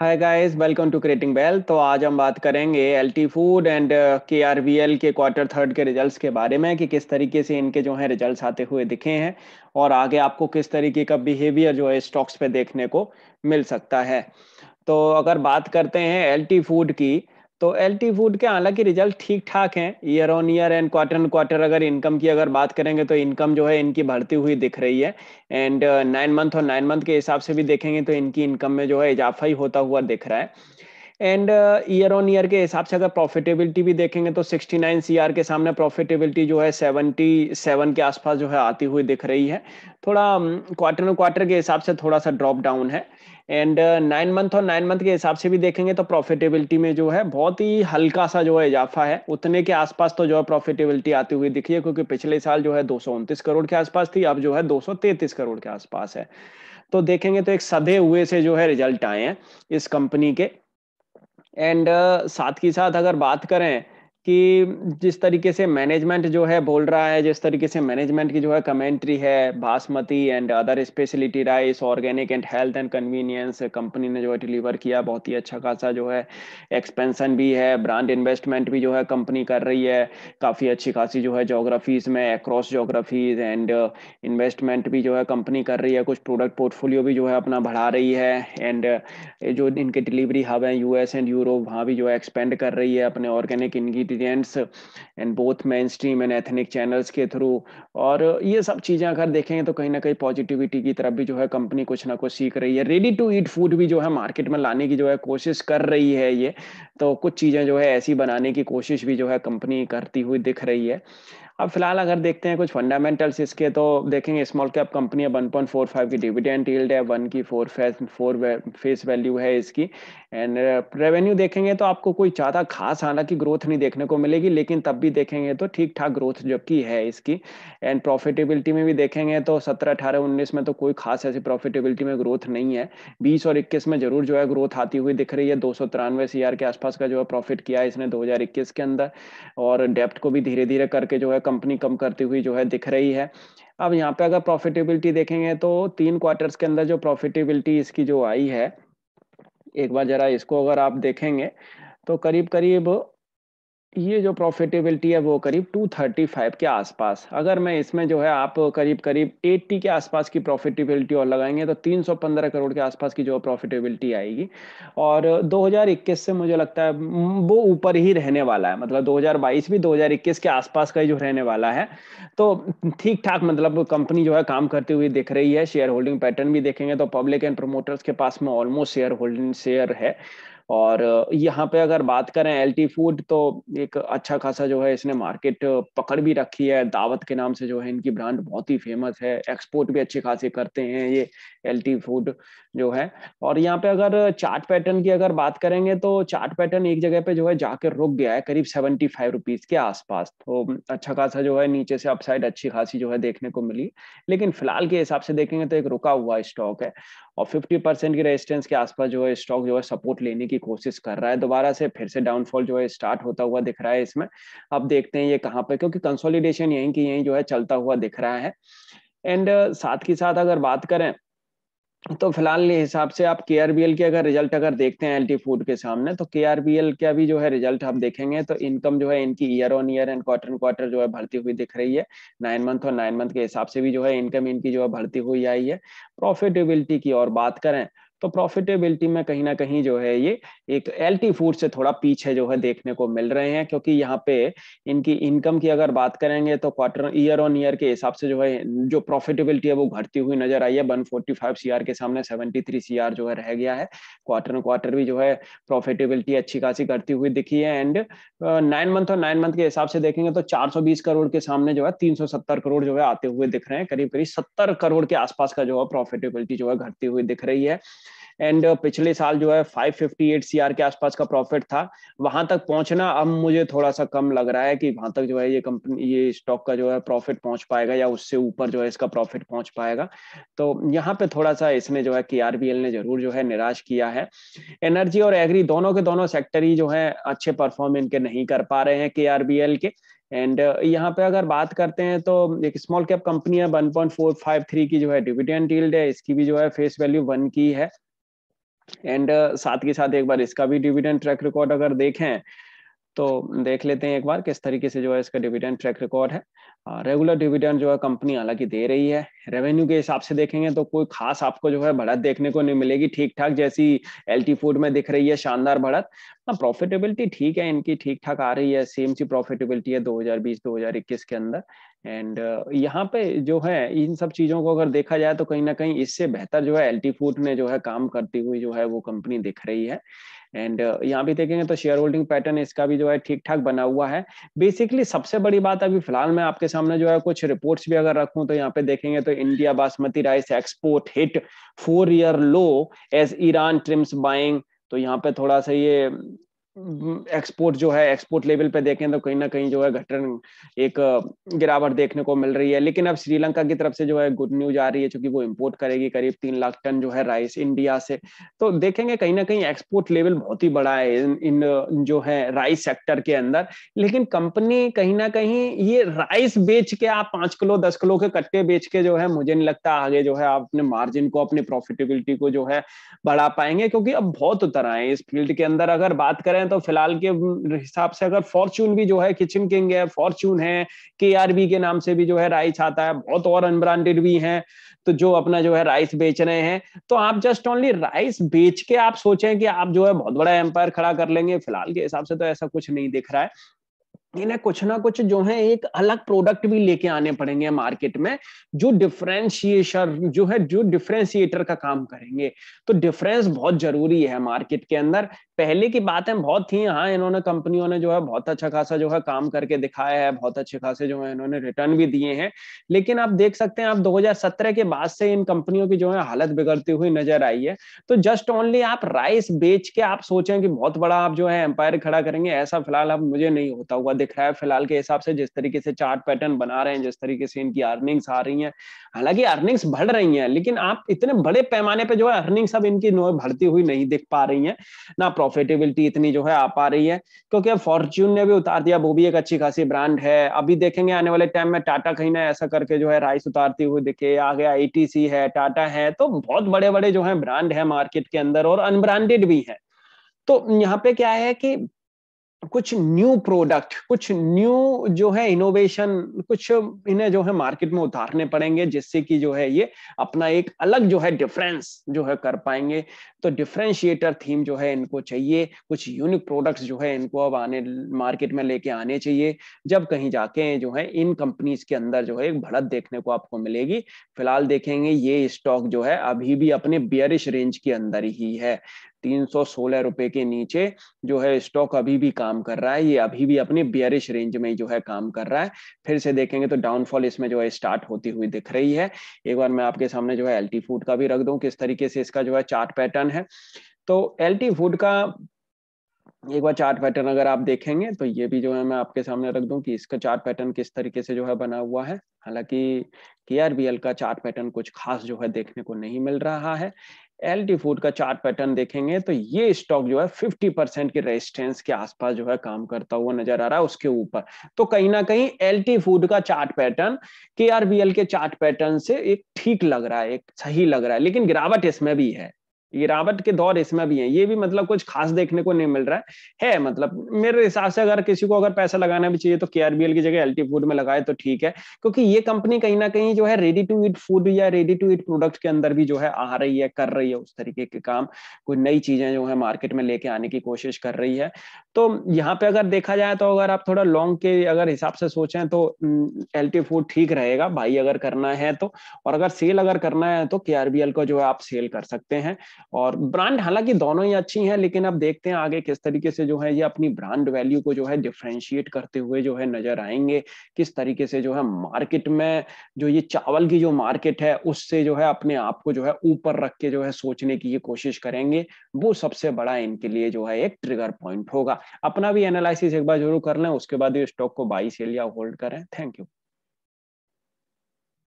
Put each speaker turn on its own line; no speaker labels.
hi guys welcome to creating bell तो आज हम बात करेंगे L food and K R V L के क्वार्टर थर्ड के रिजल्ट्स के बारे में कि किस तरीके से इनके जो है रिजल्ट्स आते हुए दिखे हैं और आगे आपको किस तरीके का बिहेवियर जो है स्टॉक्स पे देखने को मिल सकता है तो अगर बात करते हैं एल फूड की तो एल टी फूड के हालांकि रिजल्ट ठीक ठाक हैं year on year and quarter and quarter अगर इनकम की अगर बात करेंगे तो इनकम जो है इनकी बढ़ती हुई दिख रही है एंड नाइन मंथ और नाइन मंथ के हिसाब से भी देखेंगे तो इनकी इनकम में जो है इजाफा ही होता हुआ दिख रहा है एंड ईयर ऑन ईयर के हिसाब से अगर प्रॉफिटेबिलिटी भी देखेंगे तो 69 सीआर के सामने प्रॉफिटेबिलिटी जो है 77 के आसपास जो है आती हुई दिख रही है थोड़ा क्वार्टर टू क्वार्टर के हिसाब से थोड़ा सा ड्रॉप डाउन है एंड नाइन मंथ और नाइन मंथ के हिसाब से भी देखेंगे तो प्रॉफिटेबिलिटी में जो है बहुत ही हल्का सा जो है इजाफा है उतने के आसपास तो जो है प्रॉफिटेबिलिटी आती हुई दिखी है क्योंकि पिछले साल जो है दो करोड़ के आसपास थी अब जो है दो करोड़ के आसपास है तो देखेंगे तो एक सदे हुए से जो है रिजल्ट आए हैं इस कंपनी के एंड uh, साथ ही साथ अगर बात करें कि जिस तरीके से मैनेजमेंट जो है बोल रहा है जिस तरीके से मैनेजमेंट की जो है कमेंट्री है basmati and other speciality rice organic and health and convenience company ने जो है डिलीवर किया बहुत ही अच्छा खासा जो है एक्सपेंशन भी है ब्रांड इन्वेस्टमेंट भी जो है कंपनी कर रही है काफ़ी अच्छी खासी जो है जोग्राफीज में अक्रॉस जोग्राफीज एंड इन्वेस्टमेंट भी जो है कंपनी कर रही है कुछ प्रोडक्ट पोर्टफोलियो भी जो है अपना बढ़ा रही है एंड जो इनके डिलीवरी हब हैं यूएस एंड यूरोप वहाँ भी जो है एक्सपेंड कर रही है अपने ऑर्गेनिक इनकी citizens and both mainstream and ethnic channels के थ्रू और ये सब चीज़ें अगर देखेंगे तो कहीं ना कहीं पॉजिटिविटी की तरफ भी जो है कंपनी कुछ ना कुछ सीख रही है रेडी टू ईट फूड भी जो है मार्केट में लाने की जो है कोशिश कर रही है ये तो कुछ चीज़ें जो है ऐसी बनाने की कोशिश भी जो है कंपनी करती हुई दिख रही है अब फिलहाल अगर देखते हैं कुछ फंडामेंटल्स इसके तो देखेंगे स्मॉल कैप कंपनी है 1.45 की डिविडेंड यील्ड है वन की four face four face value है इसकी एंड रेवेन्यू uh, देखेंगे तो आपको कोई ज़्यादा खास हालांकि ग्रोथ नहीं देखने को मिलेगी लेकिन तब भी देखेंगे तो ठीक ठाक ग्रोथ जो की है इसकी एंड प्रॉफिटेबिलिटी में भी देखेंगे तो सत्रह अठारह उन्नीस में तो कोई खास ऐसी प्रॉफिटेबिलिटी में ग्रोथ नहीं है बीस और इक्कीस में जरूर जो है ग्रोथ आती हुई दिख रही है दो सौ तिरानवे सी के आसपास का जो है प्रॉफिट किया है इसने दो हजार इक्कीस के अंदर और डेप्ट को भी धीरे धीरे करके जो है कंपनी कम करती हुई जो है दिख रही है अब यहाँ पे अगर प्रॉफिटेबिलिटी देखेंगे तो तीन क्वार्टर्स के अंदर जो प्रॉफिटेबिलिटी इसकी जो आई है एक बार जरा इसको अगर आप देखेंगे तो करीब करीब ये जो प्रॉफिटेबिलिटी है वो करीब 235 के आसपास अगर मैं इसमें जो है आप करीब करीब 80 के आसपास की प्रॉफिटेबिलिटी और लगाएंगे तो 315 करोड़ के आसपास की जो प्रॉफिटेबिलिटी आएगी और 2021 से मुझे लगता है वो ऊपर ही रहने वाला है मतलब 2022 भी 2021 के आसपास का ही जो रहने वाला है तो ठीक ठाक मतलब कंपनी जो है काम करती हुई दिख रही है शेयर होल्डिंग पैटर्न भी देखेंगे तो पब्लिक एंड प्रोमोटर्स के पास में ऑलमोस्ट शेयर होल्डिंग शेयर है और यहाँ पे अगर बात करें एल टी फूड तो एक अच्छा खासा जो है इसने मार्केट पकड़ भी रखी है दावत के नाम से जो है इनकी ब्रांड बहुत ही फेमस है एक्सपोर्ट भी अच्छी खासी करते हैं ये एल टी फूड जो है और यहाँ पे अगर चार्ट पैटर्न की अगर बात करेंगे तो चार्ट पैटर्न एक जगह पे जो है जाके रुक गया है करीब सेवेंटी फाइव रुपीज के आसपास तो अच्छा खासा जो है नीचे से अपसाइड अच्छी खासी जो है देखने को मिली लेकिन फिलहाल के हिसाब से देखेंगे तो एक रुका हुआ स्टॉक है और फिफ्टी परसेंट की रेजिस्टेंस के आसपास जो है स्टॉक जो है सपोर्ट लेने की कोशिश कर रहा है दोबारा से फिर से डाउनफॉल जो है स्टार्ट होता हुआ दिख रहा है इसमें अब देखते हैं ये कहाँ पे क्योंकि कंसोलिडेशन यहीं की यहीं जो है चलता हुआ दिख रहा है एंड uh, साथ ही साथ अगर बात करें तो फिलहाल हिसाब से आप के के अगर रिजल्ट अगर देखते हैं एल फूड के सामने तो के का भी जो है रिजल्ट आप देखेंगे तो इनकम जो है इनकी year on year and quarter quarter जो है भर्ती हुई दिख रही है नाइन मंथ और नाइन मंथ के हिसाब से भी जो है इनकम इनकी जो है भर्ती हुई आई है प्रॉफिटेबिलिटी की और बात करें तो प्रॉफिटेबिलिटी में कहीं ना कहीं जो है ये एक एल फूड से थोड़ा पीछे जो है देखने को मिल रहे हैं क्योंकि यहाँ पे इनकी इनकम की अगर बात करेंगे तो क्वार्टर ईयर ऑन ईयर के हिसाब से जो है जो प्रॉफिटेबिलिटी है वो घटती हुई नजर आई है वन फोर्टी फाइव के सामने सेवेंटी थ्री जो है रह गया है क्वार्टर क्वार्टर भी जो है प्रॉफिटेबिलिटी अच्छी खासी घटती हुई दिखी है एंड नाइन मंथ और नाइन मंथ के हिसाब से देखेंगे तो चार सौ बीस करोड़ के सामने जो है तीन सौ सत्तर करोड़ जो है आते हुए दिख रहे हैं करीब करीब सत्तर करोड़ के आसपास का जो है प्रॉफिटेबिलिटी जो है घटती हुई दिख रही है एंड uh, पिछले साल जो है 558 सीआर के आसपास का प्रॉफिट था वहां तक पहुंचना अब मुझे थोड़ा सा कम लग रहा है कि वहां तक जो है ये कंपनी ये स्टॉक का जो है प्रॉफिट पहुंच पाएगा या उससे ऊपर जो है इसका प्रॉफिट पहुंच पाएगा तो यहाँ पे थोड़ा सा इसने जो है के ने जरूर जो है निराश किया है एनर्जी और एग्री दोनों के दोनों सेक्टर ही जो है अच्छे परफॉर्म इनके नहीं कर पा रहे हैं के के एंड uh, यहाँ पे अगर बात करते हैं तो एक स्मॉल कैप कंपनी है 1.453 की जो है डिविडेंड डील्ड है इसकी भी जो है फेस वैल्यू वन की है एंड uh, साथ के साथ एक बार इसका भी डिविडेंड ट्रैक रिकॉर्ड अगर देखें तो देख लेते हैं एक बार किस तरीके से जो है इसका डिविडेंड ट्रैक रिकॉर्ड है रेगुलर डिविडेंड जो है कंपनी हालांकि दे रही है रेवेन्यू के हिसाब से देखेंगे तो कोई खास आपको जो है बढ़त देखने को नहीं मिलेगी ठीक ठाक जैसी एल फूड में दिख रही है शानदार बढ़त ना हाँ, प्रॉफिटेबिलिटी ठीक है इनकी ठीक ठाक आ रही है सेम सी प्रॉफिटेबिलिटी है 2020-2021 के अंदर एंड uh, यहाँ पे जो है इन सब चीजों को अगर देखा जाए तो कहीं ना कहीं इससे बेहतर जो है एल्टी फूड ने जो है काम करती हुई जो है वो कंपनी दिख रही है एंड uh, यहाँ भी देखेंगे तो शेयर होल्डिंग पैटर्न इसका भी जो है ठीक ठाक बना हुआ है बेसिकली सबसे बड़ी बात अभी फिलहाल मैं आपके सामने जो है कुछ रिपोर्ट्स भी अगर रखूं तो यहाँ पे देखेंगे तो India basmati rice export hit four year low as Iran trims buying तो यहाँ पे थोड़ा सा ये एक्सपोर्ट जो है एक्सपोर्ट लेवल पे देखें तो कहीं ना कहीं जो है घटन एक गिरावट देखने को मिल रही है लेकिन अब श्रीलंका की तरफ से जो है गुड न्यूज आ रही है क्योंकि वो इंपोर्ट करेगी करीब तीन लाख टन जो है राइस इंडिया से तो देखेंगे कहीं ना कहीं एक्सपोर्ट लेवल बहुत ही बड़ा है इन, इन जो है राइस सेक्टर के अंदर लेकिन कंपनी कहीं ना कहीं ये राइस बेच के आप पांच किलो दस किलो के कट्टे बेच के जो है मुझे नहीं लगता आगे जो है आप अपने मार्जिन को अपने प्रॉफिटेबिलिटी को जो है बढ़ा पाएंगे क्योंकि अब बहुत उतर आए इस फील्ड के अंदर अगर बात करें तो फिलहाल के हिसाब से अगर फॉर्च्यून भी जो है किचन किंग है फॉर्च्यून है के के नाम से भी जो है राइस आता है बहुत और अनब्रांडेड भी है तो जो अपना जो है राइस बेच रहे हैं तो आप जस्ट ओनली राइस बेच के आप सोचें कि आप जो है बहुत बड़ा एम्पायर खड़ा कर लेंगे फिलहाल के हिसाब से तो ऐसा कुछ नहीं दिख रहा है इन्हें कुछ ना कुछ जो है एक अलग प्रोडक्ट भी लेके आने पड़ेंगे मार्केट में जो डिफ्रेंशिएशन जो है जो डिफ्रेंशिएटर का काम करेंगे तो डिफरेंस बहुत जरूरी है मार्केट के अंदर पहले की बातें बहुत थी हाँ इन्होंने कंपनियों ने जो है बहुत अच्छा खासा जो है काम करके दिखाया है बहुत अच्छे खासे जो है इन्होंने रिटर्न भी दिए हैं लेकिन आप देख सकते हैं आप 2017 के बाद से इन कंपनियों की जो है हालत बिगड़ती हुई नजर आई है तो जस्ट ओनली आप राइस बेच के आप सोचें कि बहुत बड़ा आप जो है एम्पायर खड़ा करेंगे ऐसा फिलहाल अब मुझे नहीं होता हुआ दिख रहा है फिलहाल के हिसाब से जिस तरीके से चार्ट पैटर्न बना रहे हैं जिस तरीके से इनकी अर्निंग्स आ रही है हालांकि अर्निंग्स बढ़ रही है लेकिन आप इतने बड़े पैमाने पर जो है अर्निंग्स अब इनकी बढ़ती हुई नहीं दिख पा रही है ना प्रॉफिटेबिलिटी इतनी जो है आ पा रही है क्योंकि फॉर्च्यून ने भी उतार दिया वो भी एक अच्छी खासी ब्रांड है अभी देखेंगे आने वाले टाइम में टाटा कहीं ना ऐसा करके जो है राइस उतारती हुई दिखे आगे आई है टाटा है तो बहुत बड़े बड़े जो है ब्रांड है मार्केट के अंदर और अनब्रांडेड भी है तो यहाँ पे क्या है कि कुछ न्यू प्रोडक्ट कुछ न्यू जो है इनोवेशन कुछ इन्हें जो है मार्केट में उतारने पड़ेंगे जिससे कि जो है ये अपना एक अलग जो है डिफरेंस जो है कर पाएंगे तो डिफरेंशिएटर थीम जो है इनको चाहिए कुछ यूनिक प्रोडक्ट्स जो है इनको अब आने मार्केट में लेके आने चाहिए जब कहीं जाके जो है इन कंपनीज के अंदर जो है एक भड़त देखने को आपको मिलेगी फिलहाल देखेंगे ये स्टॉक जो है अभी भी अपने बियरिश रेंज के अंदर ही है तीन सौ सोलह रुपए के नीचे जो है स्टॉक अभी भी काम कर रहा है ये अभी भी अपने बियरिश रेंज में जो है काम कर रहा है फिर से देखेंगे तो डाउनफॉल इसमें जो है स्टार्ट होती हुई दिख रही है एक बार मैं आपके सामने जो है एल फूड का भी रख दूं किस तरीके से इसका जो है चार्ट पैटर्न है तो एल फूड का एक बार चार्ट पैटर्न अगर आप देखेंगे तो ये भी जो है मैं आपके सामने रख दूं कि इसका चार्ट पैटर्न किस तरीके से जो है बना हुआ है हालांकि के का चार्ट पैटर्न कुछ खास जो है देखने को नहीं मिल रहा है एल फूड का चार्ट पैटर्न देखेंगे तो ये स्टॉक जो है 50 परसेंट की रेजिस्टेंस के आसपास जो है काम करता हुआ नजर आ रहा है उसके ऊपर तो कहीं ना कहीं एल फूड का चार्ट पैटर्न के के चार्ट पैटर्न से एक ठीक लग रहा है एक सही लग रहा है लेकिन गिरावट इसमें भी है ये रावट के दौर इसमें भी है ये भी मतलब कुछ खास देखने को नहीं मिल रहा है है मतलब मेरे हिसाब से अगर किसी को अगर पैसा लगाना भी चाहिए तो केआरबीएल की जगह एल्टी फूड में लगाए तो ठीक है क्योंकि ये कंपनी कहीं ना कहीं जो है रेडी टू ईट फूड या रेडी टू ईट प्रोडक्ट के अंदर भी जो है आ रही है कर रही है उस तरीके के काम कोई नई चीजें जो है मार्केट में लेके आने की कोशिश कर रही है तो यहाँ पे अगर देखा जाए तो अगर आप थोड़ा लॉन्ग के अगर हिसाब से सोचें तो एल फूड ठीक रहेगा भाई अगर करना है तो और अगर सेल अगर करना है तो के को जो है आप सेल कर सकते हैं और ब्रांड हालांकि दोनों ही अच्छी हैं लेकिन अब देखते हैं आगे किस तरीके से जो है ये अपनी ब्रांड वैल्यू को जो है डिफ्रेंशिएट करते हुए जो है नजर आएंगे किस तरीके से जो है मार्केट में जो ये चावल की जो मार्केट है उससे जो है अपने आप को जो है ऊपर रख के जो है सोचने की ये कोशिश करेंगे वो सबसे बड़ा इनके लिए जो है एक ट्रिगर पॉइंट होगा अपना भी एनालिसिस एक बार जरूर कर लें उसके बाद ये स्टॉक को बाई सेल या होल्ड करें थैंक यू